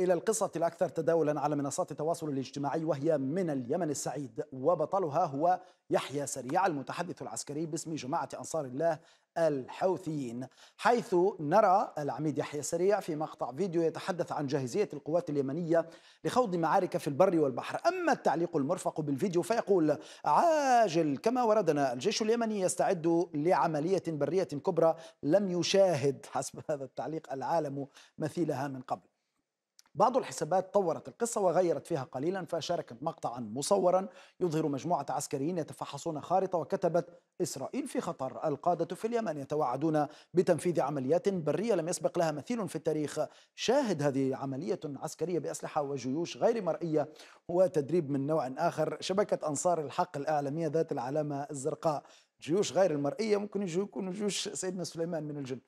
إلى القصة الأكثر تداولا على منصات التواصل الاجتماعي وهي من اليمن السعيد وبطلها هو يحيى سريع المتحدث العسكري باسم جماعة أنصار الله الحوثيين حيث نرى العميد يحيى سريع في مقطع فيديو يتحدث عن جاهزية القوات اليمنية لخوض معارك في البر والبحر أما التعليق المرفق بالفيديو فيقول عاجل كما وردنا الجيش اليمني يستعد لعملية برية كبرى لم يشاهد حسب هذا التعليق العالم مثيلها من قبل بعض الحسابات طورت القصة وغيرت فيها قليلا فشاركت مقطعا مصورا يظهر مجموعة عسكريين يتفحصون خارطة وكتبت إسرائيل في خطر القادة في اليمن يتوعدون بتنفيذ عمليات برية لم يسبق لها مثيل في التاريخ شاهد هذه عملية عسكرية بأسلحة وجيوش غير مرئية وتدريب من نوع آخر شبكة أنصار الحق الإعلامية ذات العلامة الزرقاء جيوش غير المرئية ممكن يكونوا جيوش سيدنا سليمان من الجن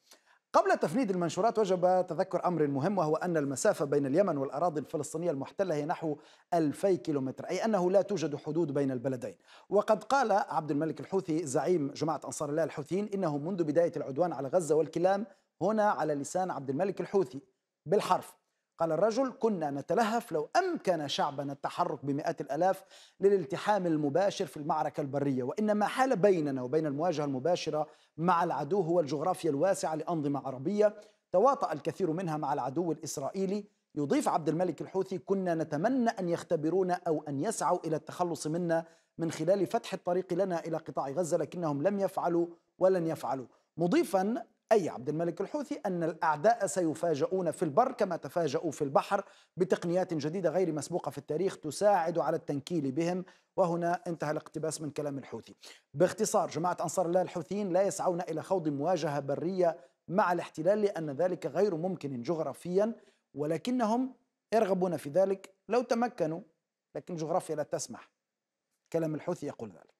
قبل تفنيد المنشورات وجب تذكر أمر مهم وهو أن المسافة بين اليمن والأراضي الفلسطينية المحتلة هي نحو 2000 كيلومتر أي أنه لا توجد حدود بين البلدين وقد قال عبد الملك الحوثي زعيم جماعة أنصار الله الحوثيين إنه منذ بداية العدوان على غزة والكلام هنا على لسان عبد الملك الحوثي بالحرف قال الرجل كنا نتلهف لو أمكن شعبنا التحرك بمئات الألاف للالتحام المباشر في المعركة البرية وإنما حال بيننا وبين المواجهة المباشرة مع العدو هو الجغرافيا الواسعة لأنظمة عربية تواطأ الكثير منها مع العدو الإسرائيلي يضيف عبد الملك الحوثي كنا نتمنى أن يختبرونا أو أن يسعوا إلى التخلص منا من خلال فتح الطريق لنا إلى قطاع غزة لكنهم لم يفعلوا ولن يفعلوا مضيفا أي عبد الملك الحوثي أن الأعداء سيفاجؤون في البر كما تفاجؤوا في البحر بتقنيات جديدة غير مسبوقة في التاريخ تساعد على التنكيل بهم وهنا انتهى الاقتباس من كلام الحوثي باختصار جماعة أنصار الله الحوثيين لا يسعون إلى خوض مواجهة برية مع الاحتلال لأن ذلك غير ممكن جغرافيا ولكنهم يرغبون في ذلك لو تمكنوا لكن جغرافيا لا تسمح كلام الحوثي يقول ذلك